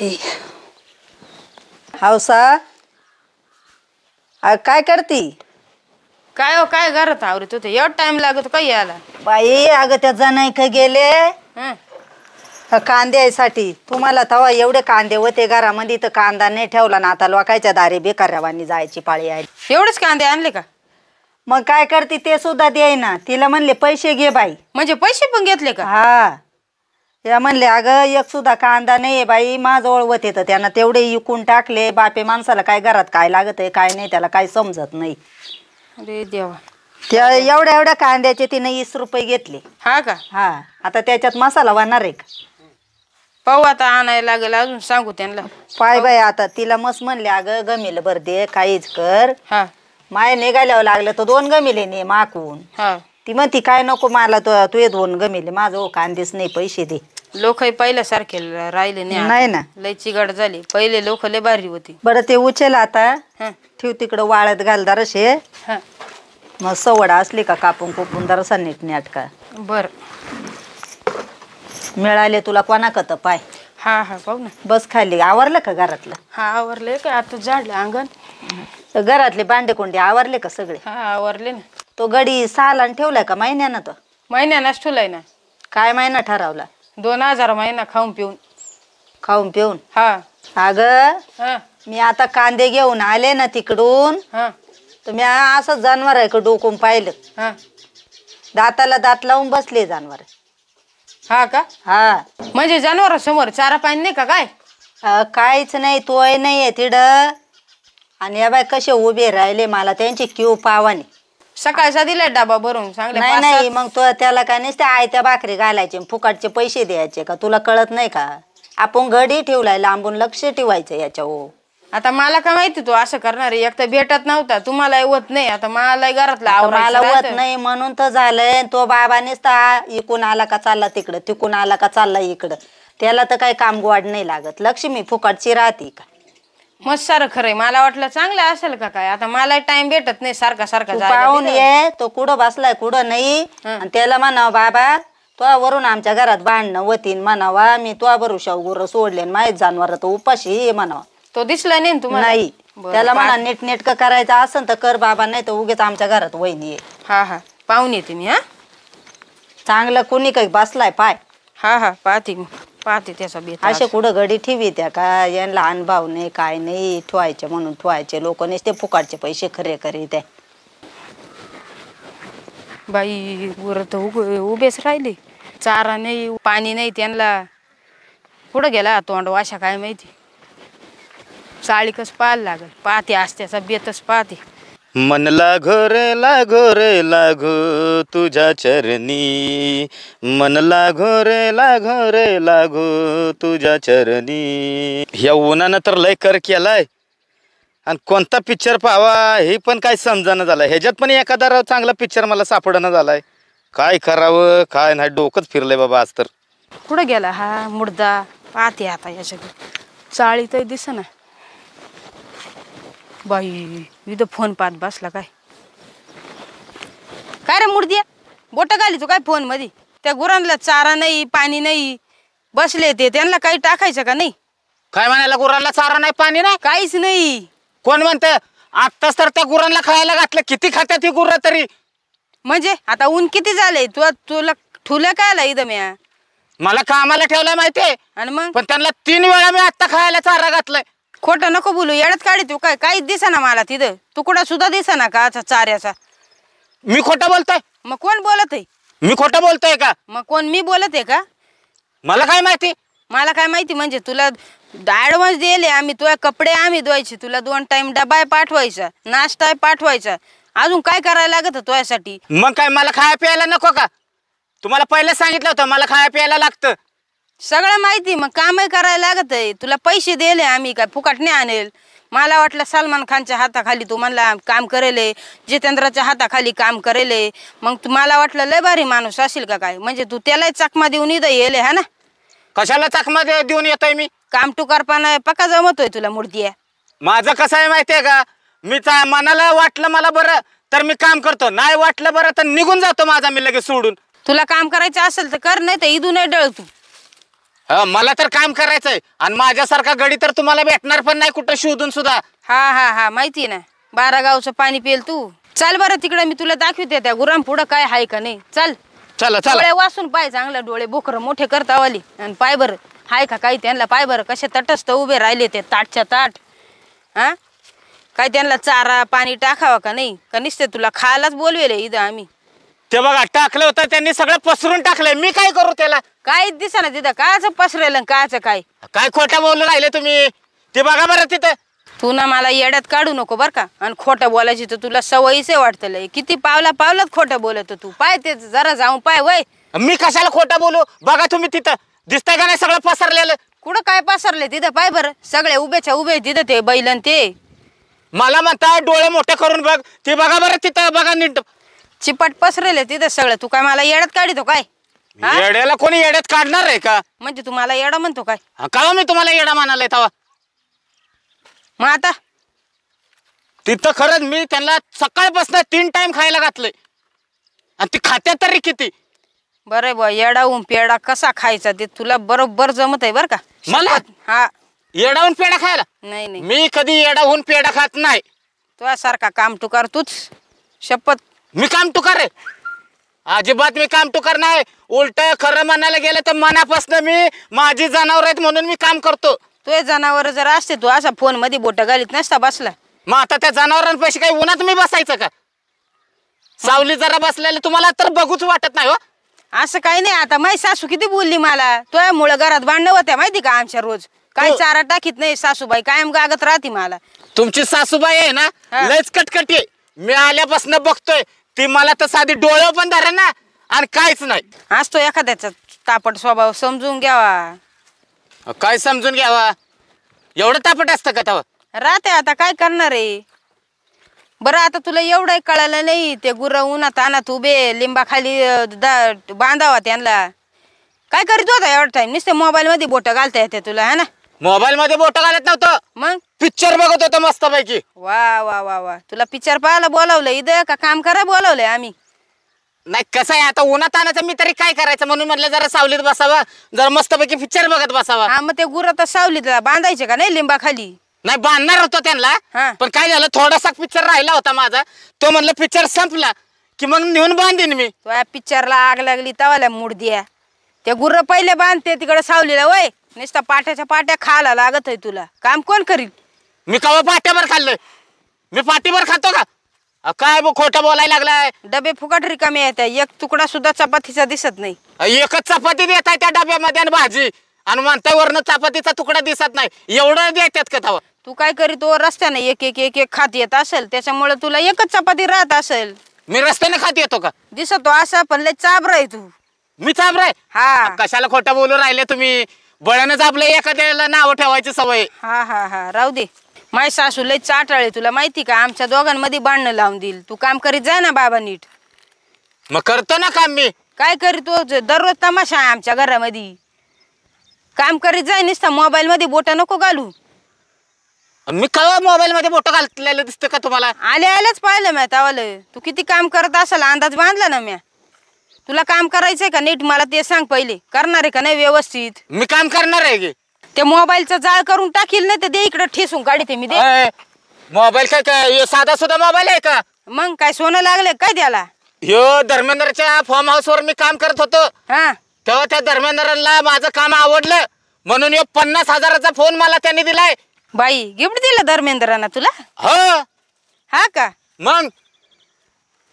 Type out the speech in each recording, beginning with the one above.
बाई हावसा काय करती काय हो काय करत आवरी होते एवढ टाइम लागत काय यायला बाई अगं त्या का गेले हं? कांद्यासाठी तुम्हाला तवा एवढे कांदे होते घरामध्ये तर कांदा नाही ठेवला ना आता लोकायच्या दारे बेकार्यावानी जायची पाळी आहे एवढेच कांदे आणले का मग काय करते ते सुद्धा ना तिला म्हणले पैसे घे बाई म्हणजे पैसे पण घेतले का हा या म्हणले अगं एक सुद्धा कांदा नाही बाई माझं ओळवत येतं त्यांना तेवढे इकून टाकले बापे माणसाला काय घरात काय लागत आहे काय नाही त्याला काय समजत नाही अरे देवा त्या एवढ्या एवढ्या कांद्याचे तिने वीस रुपये घेतले हा का हा आता त्याच्यात मसाला वाहणार आहे का पाहू आता आणायला लागेल अजून सांगू त्यांना पाय बाय आता तिला मस्त म्हणले अगं गमिल बर दे काहीच कर हा माय निघाल्यावर लागलं तर दोन गमिले ने माकून हा ती म्हणती काय नको मला तू तू दोन गमेल माझं हो कांदेच नाही पैसे दे लोक पहिल्यासारखे राहिले नाही ना लयची गड झाली पहिले लोक लय भारी होती बरं ते उचल आता ठेव तिकडं वाळत घाल असे मग सवड असली का कापून कोपून दारसा नीट नेट का बर मिळाले तुला कत पाय हा हा पाहू ना बस खाली आवरलं का घरातलं हा आवरलंय का आता झाडलं अंगण घरातले बांधे कोंडे आवरले का सगळे आवरले ना तो गडी सहाला ठेवलाय का महिन्यानं तर महिन्यानाच ठेवलाय ना काय महिना ठरवला दोन हजार महिना खाऊन पिऊन खाऊन पिऊन हा अगं मी आता कांदे घेऊन आले ना तिकडून तर मी असं जनावर आहे का डोकून पाहिलं दाताला दात लावून बसले जनावर हा का हा म्हणजे समोर चारा पाणी नाही का काय काहीच नाही तोय नाही आहे आणि या बाय कसे उभे राहिले मला त्यांची क्यू पावाने सकाळचा दिला डबा भरून सांग नाही नाही मग तो त्याला काय नसते आयत्या भाकरी घालायचे फुकाटचे फुकटचे पैसे द्यायचे का तुला कळत नाही का आपण घडी ठेवलाय लांबून लक्ष ठेवायचं याच्यावर आता मला काय माहिती तू असं करणार एक तर भेटत नव्हता तुम्हाला होत नाही आता मला घरातला मला होत नाही म्हणून तर झालंय तो बाबा तर इकून आला का चालला तिकडं तिकून आला का चालला इकडं त्याला तर काही काम गोवाड नाही लागत लक्ष्मी फुकटची राहते का मस्त सारं खरंय मला वाटलं चांगलं असेल का काय आता मला टाइम भेटत नाही सारखा सारखा पाहून ये तो कुठं बसलाय कुठं नाही आणि त्याला म्हणावं बाबा तो वरून आमच्या घरात भांडणं वतीन म्हणावा मी तो बरू गुर सोडले आणि जानवर तो उपाशी ये म्हणावा तो दिसला नाही तुम्हाला नाही त्याला म्हणा नीट नेटक करायचं असन तर कर बाबा नाही तर उगेच आमच्या घरात वहिनी ये हा हा पाहून ये तुम्ही हा चांगलं कोणी काही बसलाय पाय हा हा पाहते पाहते त्याचा बेत असे कुठं घडी ठेवी त्या का यांना अनुभव नाही काय नाही ठेवायचे म्हणून ठेवायचे लोक नाही ते फुकाटचे पैसे खरे खरे ते बाई वर उभेच राहिले चारा नाही पाणी नाही त्यांना कुठं गेला तोंड वाशा काय माहिती चाळीकच पाहायला लागल पाहते असत्याचा सभ्यतच पाहते मन लागो रे लागो रे लागो तुझ्या चरणी मन लागो रे लागो रे लागो तुझ्या चरणी ह्या उन्हानं तर लय कर केलाय आणि कोणता पिक्चर पाहावा हे पण काय समजानं झालं ह्याच्यात पण एखादा चांगला पिक्चर मला सापडणं झालाय काय करावं काय नाही डोकंच फिरलंय बाबा आज तर कुठं गेला हा मुर्दा पाहते आता याच्या चाळीत दिसना बाई इथं फोन पाहत बसला काय काय रे मूर्ती बोट घाली तू काय फोन मध्ये त्या गुरांना चारा नाही पाणी नाही बसले ते त्यांना काही टाकायचं का नाही काय म्हणायला गुरांना चारा नाही पाणी नाही काहीच नाही कोण म्हणत आत्ताच तर त्या गुरांना खायला घातलं किती खात्यात ही गुरं तरी म्हणजे आता ऊन किती झालंय तू तुला ठुलं काय आला इथं म्या मला कामाला माहिती माहितीये आणि मग पण त्यांना तीन वेळा मी आत्ता खायला चारा घातलाय खोटा नको बोलू येडत काढी तू काय काहीच ना मला तिथं तुकडा सुद्धा ना का चाऱ्याचा मी खोट बोलतोय मग कोण बोलत आहे मी खोटा बोलतोय का मग कोण मी बोलत आहे का मला काय माहिती मला काय माहिती म्हणजे तुला ॲडव्हान्स दिले आम्ही तुला कपडे आम्ही धुवायचे तुला दोन टाइम डबाय पाठवायचा नाश्ता पाठवायचा अजून काय करायला लागत तुझ्यासाठी मग काय मला खाया प्यायला नको का तुम्हाला पहिलं सांगितलं होतं मला खाया प्यायला लागतं सगळं माहिती मग कामही करायला लागत आहे तुला पैसे दिले आम्ही काय फुकट नाही आणेल मला वाटलं सलमान खानच्या हाताखाली तू म्हणला काम करेले जितेंद्राच्या हाताखाली काम करेले मग मला वाटलं लय भारी माणूस असेल का काय म्हणजे तू त्यालाही चकमा देऊन इथं येले हा ना कशाला चकमा देऊन येतोय मी काम तू करताना पक्का जमतोय तुला मूर्ती माझं कसं आहे माहितीये का मी चा- मनाला वाटलं मला बरं तर मी काम करतो नाही वाटलं बरं तर निघून जातो माझा मी लगेच सोडून तुला काम करायचं असेल तर कर नाही तर नाही डळ तू मला तर काम करायचंय आणि माझ्यासारखा गडी तर तुम्हाला भेटणार पण नाही कुठं शोधून सुद्धा हा हा हा माहिती ना बारा गावचं पाणी पेल तू चल बरं तिकडे मी तुला दाखवते त्या गुराम पुढं काय आहे का नाही चल चला डोळे वाचून पाय चांगलं डोळे बोकर मोठे करता वाली आणि पाय बर हाय का काही त्यांना पाय बर कसे तटस्थ उभे राहिले ते ताटच्या ताट हा काय त्यांना चारा पाणी टाकावा का नाही का निसते तुला खायलाच बोलवेल इथं आम्ही ते बघा टाकलं होतं त्यांनी सगळं पसरून टाकलंय मी काय करू त्याला काहीच दिसा तिथं कायच पसरेल कायच काय काय खोटं बोलून राहिले तुम्ही ते बघा बरं तिथं तू ना मला येड्यात काढू नको बर का आणि खोटं बोलायची तर तुला सवयीच वाटत लय. किती पावला पावलात खोटं बोलत तू पाय ते जरा जाऊ पाय वय मी कशाला खोटं बोलू बघा तुम्ही तिथं दिसतंय का नाही सगळं पसरलेलं कुठं काय पसरले तिथं पाय बरं सगळे उभेच्या उभे तिथं ते बैलन ते मला म्हणता डोळे मोठे करून बघ ते बघा बरं तिथं बघा नीट चिपट पसरेल तिथं सगळं तू काय मला येड्यात काढितो काय येड्याला कोणी येड्यात काढणार आहे का म्हणजे तुम्हाला येडा म्हणतो काय का मी तुम्हाला येडा मानायला तवा मग आता तिथं खरंच मी त्यांना सकाळपासून तीन टाइम खायला घातलंय आणि ती खात्या तरी किती बर बा येडा पेडा कसा खायचा ते तुला बरोबर जमत आहे बरं का मला? हा येडाहून पेडा खायला नाही नाही मी कधी येडाहून पेडा खात नाही तुझ्यासारखा काम तू कर तूच शपथ मी काम तू कर अजिबात मी काम कर नाही उलट खरं म्हणायला गेलं तर मनापासून मी माझी जनावर आहेत म्हणून मी काम करतो तू जनावर जर असते तू असा फोन मध्ये बोट घालीत नसता बसला मग आता त्या जनावरांपाशी काही उन्हात मी बसायचं का सावली जरा बसलेलं तुम्हाला तर बघूच वाटत नाही हो असं काही नाही आता माहिती सासू किती बोलली मला या मुळे घरात भांडण होत्या माहिती का आमच्या रोज काही चारा टाकीत नाही सासूबाई कायम गागत राहते मला तुमची सासूबाई आहे ना लयच कटकटी मी आल्यापासून बघतोय ती मला तर साधी डोळं पण धरे ना आणि काहीच नाही असतो एखाद्याचा तापट स्वभाव समजून घ्यावा काय समजून घ्यावा एवढं तापट असतं का ताव राहते आता काय करणार आहे बरं आता तुला एवढं कळालं नाही ते गुर उन्हात तानात उभे लिंबाखाली खाली बांधावा त्यांना काय करतो होता एवढं नुसते मोबाईल मध्ये बोट घालता येते तुला है ना मोबाईल मध्ये बोट घालत नव्हतं मग पिक्चर बघत होतो मस्त पैकी वा वा वा वा तुला पिक्चर पाहायला बोलावलं इथं का काम करा बोलावलंय आम्ही नाही कसं आहे आता उन्हात आणायचं मी तरी काय करायचं म्हणून म्हटलं जरा सावलीत बसावा जरा मस्तपैकी पिक्चर बघत बसावा हा मग ते गुरं तर सावलीत बांधायचे का नाही लिंबा खाली नाही बांधणार होतो त्यांना पण काय झालं थोडासा पिक्चर राहिला होता माझा तो म्हणलं पिक्चर संपला की मग नेऊन बांधीन मी पिक्चरला आग लागली तवाला मूड द्या ते गुर्र पहिले बांधते तिकडे सावलीला वय नुसता पाट्याच्या पाट्या खायला लागत आहे तुला काम कोण करील मी कवा पाट्यावर खाल्लंय मी पाठीवर खातो का काय बो खोटं बोलायला लागलाय डबे फुकट रिकामी येत आहे एक तुकडा सुद्धा चपातीचा दिसत नाही एकच चपाती देत आहे त्या डब्यामध्ये आणि भाजी आणि वरनं चपातीचा तुकडा दिसत नाही एवढं देतात का तू काय तो हो? रस्त्याने एक एक एक एक खात येत असेल त्याच्यामुळे तुला एकच चपाती राहत असेल मी रस्त्याने खात येतो का दिसतो हो असं पण लय चाबरा तू मी चांबराय हा कशाला खोटं बोलू राहिले तुम्ही बळानच आपल्या एखाद्याला नाव ठेवायची सवय हा हा हा राहू दे माय सासू लय चाटाळे तुला माहिती का आमच्या दोघांमध्ये बांधणं लावून देईल तू काम करीत जा ना बाबा नीट मग करतो ना काम मी काय तू हो? दररोज तमाशा आहे आमच्या घरामध्ये काम करीत जाय नसता मोबाईल मध्ये बोटा नको घालू मी कवा मोबाईल मध्ये बोट घातलेलं दिसतं का तुम्हाला आले आल्याच पाहिलं मी तू किती काम करत असाल अंदाज बांधला ना म्या तुला काम करायचंय का नीट मला ते सांग पहिले करणार आहे का नाही व्यवस्थित मी काम करणार आहे गे ते मोबाईलचं जाळ करून टाकील नाही तर दे इकडे ठेसून गाडी ते मी दे मोबाईल काय काय साधा सुद्धा मोबाईल आहे का मग काय सोनं लागले काय द्याला यो धर्मेंद्रच्या फॉर्म हाऊसवर मी काम करत होतो हा तेव्हा त्या धर्मेंद्रला माझं काम आवडलं म्हणून यो पन्नास हजाराचा फोन मला त्याने दिलाय बाई गिफ्ट दिलं धर्मेंद्रांना तुला हो हा का मग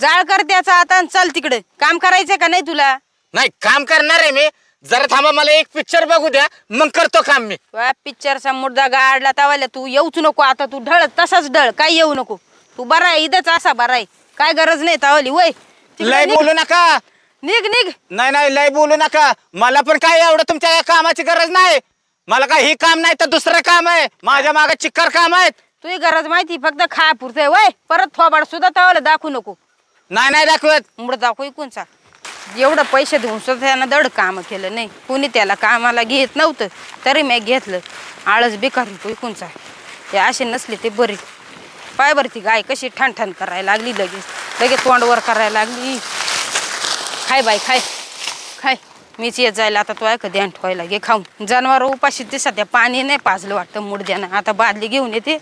जाळ कर त्याचा आता चल तिकडे काम करायचंय का नाही तुला नाही काम करणार आहे मी जरा थांबा मला एक पिक्चर बघू द्या मग करतो काम मी पिक्चरचा मुद्दा गाडला तवाला तू येऊच नको आता तू ढळ तसाच ढळ काय येऊ नको तू बरा इथंच असा बराय काय गरज नाही तावली वय लय बोलू नका निघ निघ नाही नाही लय बोलू नका मला पण काय एवढं तुमच्या या कामाची गरज नाही मला काय हे काम नाही तर दुसरं काम आहे माझ्या मागे चिक्कर काम आहेत तुझी गरज माहिती फक्त खा पुरते वय परत थोबाड सुद्धा तावाला दाखवू नको नाही नाही दाखवत मुळं दाखव कोणचा एवढं पैसे देऊन सुद्धा त्यानं दड काम केलं नाही कोणी त्याला कामाला घेत नव्हतं तरी मी घेतलं आळस बेकार कोणचा हे असे नसले ते बरे पाय बरं ती गाय कशी ठणठण करायला लागली लगेच लगेच तोंडवर करायला लागली खाय बाय खाय खाय मीच येत जायला आता तो ऐका द्यान ठेवायला गे खाऊन जनावर उपाशी ते सध्या पाणी नाही पाजलं वाटतं द्यानं आता बादली घेऊन येते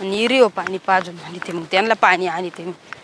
आणि रिओ पाणी पाजून आणि ते मग त्यांना पाणी आणि ते मग